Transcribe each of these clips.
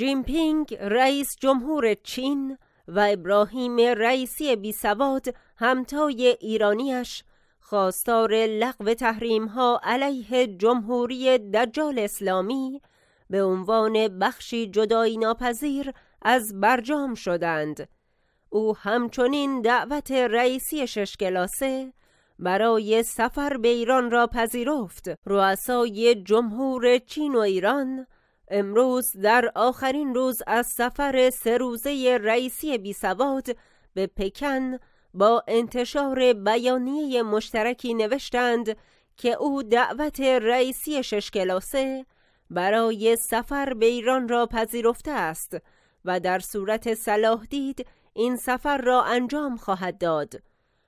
جینپینگ رئیس جمهور چین و ابراهیم رئیسی سواد همتای ایرانیش خواستار لغو تحریم ها علیه جمهوری دجال اسلامی به عنوان بخشی جدایی ناپذیر از برجام شدند او همچنین دعوت رئیسی ششکلاسه برای سفر به ایران را پذیرفت رؤسای جمهور چین و ایران امروز در آخرین روز از سفر سه روزه رئیسی سواد به پکن با انتشار بیانیه مشترکی نوشتند که او دعوت رئیسی شش کلاسه برای سفر به ایران را پذیرفته است و در صورت صلاح دید این سفر را انجام خواهد داد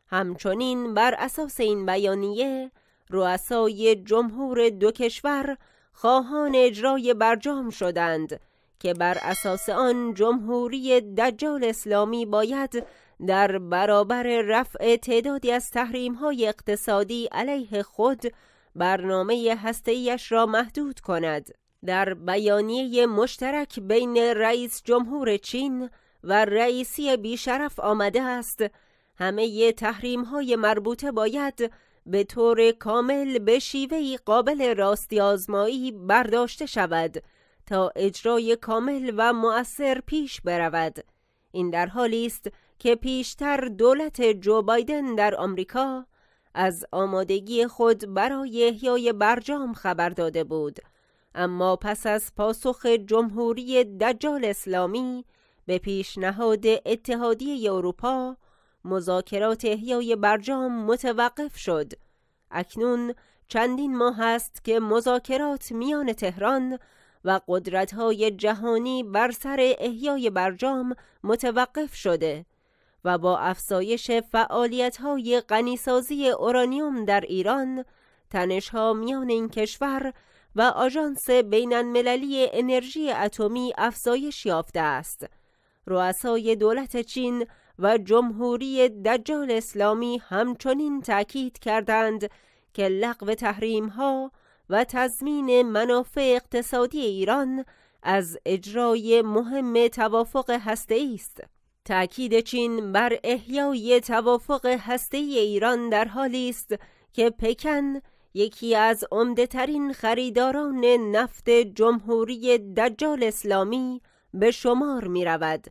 همچنین بر اساس این بیانیه رؤسای جمهور دو کشور خواهان اجرای برجام شدند که بر اساس آن جمهوری دجال اسلامی باید در برابر رفع تعدادی از تحریم های اقتصادی علیه خود برنامه هستیش را محدود کند. در بیانیه مشترک بین رئیس جمهور چین و رئیسی بیشرف آمده است همه تحریم های مربوطه باید به طور کامل به شیوهی قابل راستی آزمایی برداشته شود تا اجرای کامل و مؤثر پیش برود این در حالی است که پیشتر دولت جو بایدن در آمریکا از آمادگی خود برای احیای برجام خبر داده بود اما پس از پاسخ جمهوری دجال اسلامی به پیشنهاد اتحادیه اروپا مذاکرات احیای برجام متوقف شد اکنون چندین ماه است که مذاکرات میان تهران و قدرتهای جهانی بر سر احیای برجام متوقف شده و با افزایش فعالیتهای غنیسازی اورانیوم در ایران تنشها میان این کشور و آژانس بینالمللی انرژی اتمی افزایش یافته است رؤسای دولت چین و جمهوری دجال اسلامی همچنین تأکید کردند که لغو تحریم ها و تضمین منافع اقتصادی ایران از اجرای مهم توافق هسته است. تأکید چین بر احیای توافق هسته ایران در حالی است که پکن یکی از عمدهترین خریداران نفت جمهوری دجال اسلامی به شمار می رود.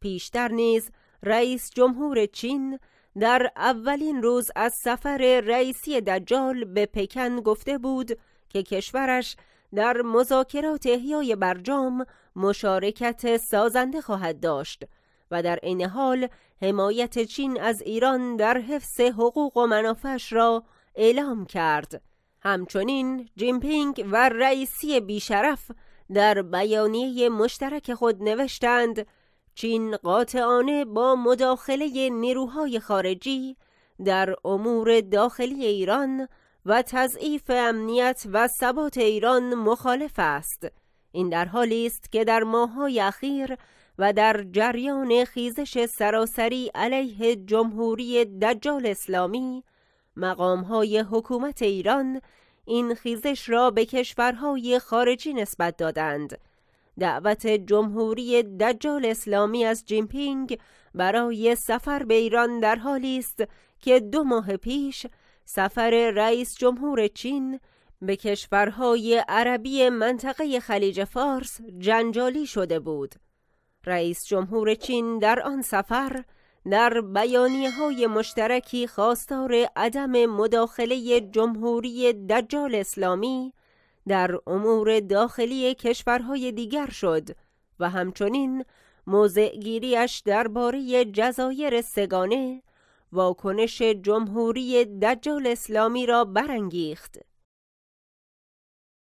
پیشتر نیز رئیس جمهور چین در اولین روز از سفر رئیسی دجال به پکن گفته بود که کشورش در مذاکرات احیای برجام مشارکت سازنده خواهد داشت و در این حال حمایت چین از ایران در حفظ حقوق و منافعش را اعلام کرد همچنین جیمپینگ و رئیسی بیشرف در بیانیه مشترک خود نوشتند چین قاطعانه با مداخله نیروهای خارجی در امور داخلی ایران و تضعیف امنیت و ثبات ایران مخالف است این در حالی است که در ماهای اخیر و در جریان خیزش سراسری علیه جمهوری دجال اسلامی مقامهای حکومت ایران این خیزش را به کشورهای خارجی نسبت دادند دعوت جمهوری دجال اسلامی از جیمپینگ برای سفر به ایران در حالی است که دو ماه پیش سفر رئیس جمهور چین به کشورهای عربی منطقه خلیج فارس جنجالی شده بود رئیس جمهور چین در آن سفر در بیانیه های مشترکی خواستار عدم مداخله جمهوری دجال اسلامی در امور داخلی کشورهای دیگر شد و همچنین گیریش درباره جزایر سگانه واکنش جمهوری دجال اسلامی را برانگیخت.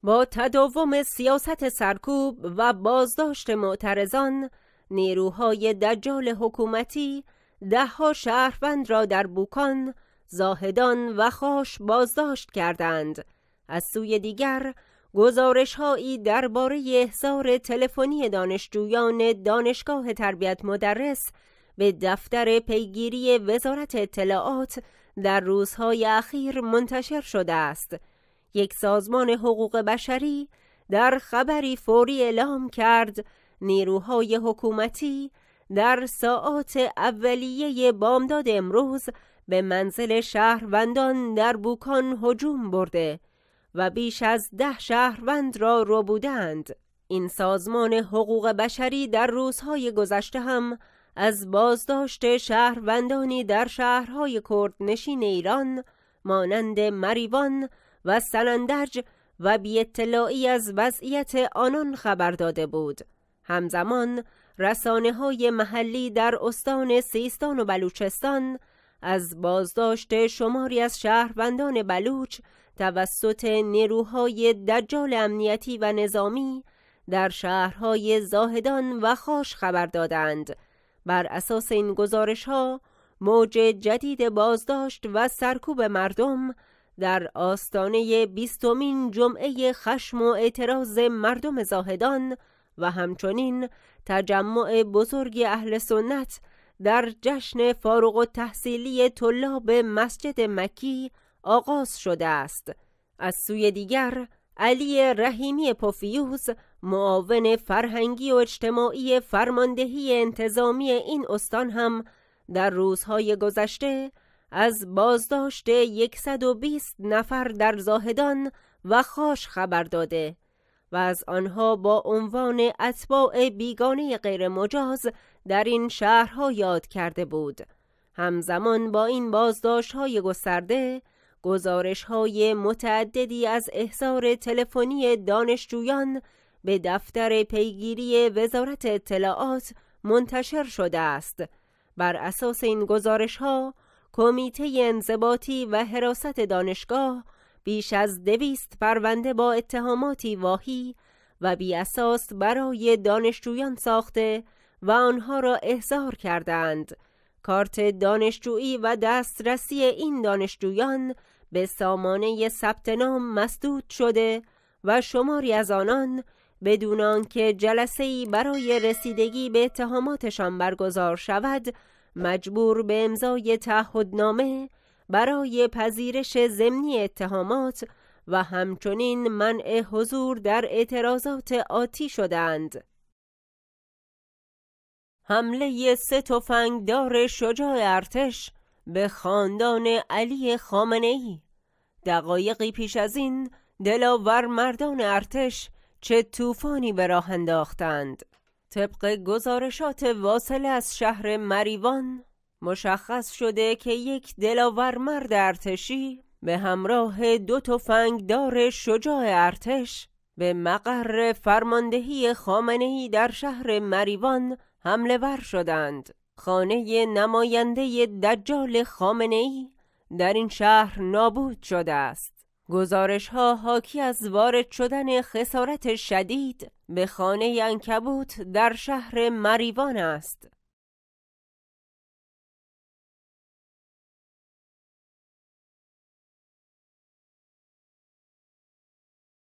با تداوم سیاست سرکوب و بازداشت معترضان نیروهای دجال حکومتی دهها شهروند را در بوکان، زاهدان و خاش بازداشت کردند از سوی دیگر گزارش هایی درباره احضار تلفنی دانشجویان دانشگاه تربیت مدرس به دفتر پیگیری وزارت اطلاعات در روزهای اخیر منتشر شده است یک سازمان حقوق بشری در خبری فوری اعلام کرد نیروهای حکومتی در ساعات اولیه بامداد امروز به منزل شهروندان در بوکان هجوم برده و بیش از ده شهروند را بودند، این سازمان حقوق بشری در روزهای گذشته هم از بازداشت شهروندانی در شهرهای کردنشین ایران مانند مریوان و سنندرج و بی از وضعیت آنان خبر داده بود. همزمان رسانه های محلی در استان سیستان و بلوچستان از بازداشت شماری از شهروندان بلوچ توسط نیروهای دجال امنیتی و نظامی در شهرهای زاهدان و خاش خبر دادند بر اساس این گزارش ها موج جدید بازداشت و سرکوب مردم در آستانه بیستمین جمعه خشم و اعتراض مردم زاهدان و همچنین تجمع بزرگ اهل سنت در جشن فارغ و تحصیلی طلاب مسجد مکی آغاز شده است از سوی دیگر علی رحیمی پوفیوز معاون فرهنگی و اجتماعی فرماندهی انتظامی این استان هم در روزهای گذشته از بازداشت 120 نفر در زاهدان و خاش خبر داده و از آنها با عنوان اتباع بیگانه غیرمجاز در این شهرها یاد کرده بود همزمان با این بازداشت های گسترده گزارش های متعددی از احضار تلفنی دانشجویان به دفتر پیگیری وزارت اطلاعات منتشر شده است بر اساس این گزارش ها کمیته انضباطی و حراست دانشگاه بیش از دویست پرونده با اتهاماتی واهی و بی اساس برای دانشجویان ساخته و آنها را احضار کردند کارت دانشجویی و دسترسی این دانشجویان به سامانه ثبت نام مسدود شده و شماری از آنان بدون آنکه جلسه‌ای برای رسیدگی به اتهاماتشان برگزار شود مجبور به امضای تعهدنامه برای پذیرش ضمنی اتهامات و همچنین منع حضور در اعتراضات آتی شدند حمله سه تفنگدار شجاع ارتش به خاندان علی خامنه ای دقایقی پیش از این دلاور مردان ارتش چه طوفانی به راه انداختند طبق گزارشات واصل از شهر مریوان مشخص شده که یک دلاور مرد ارتشی به همراه دو تفنگدار شجاع ارتش به مقر فرماندهی ای در شهر مریوان حمله ور شدند خانه نماینده دجال خامنه ای در این شهر نابود شده است گزارش ها حاکی از وارد شدن خسارت شدید به خانه انکبوت در شهر مریوان است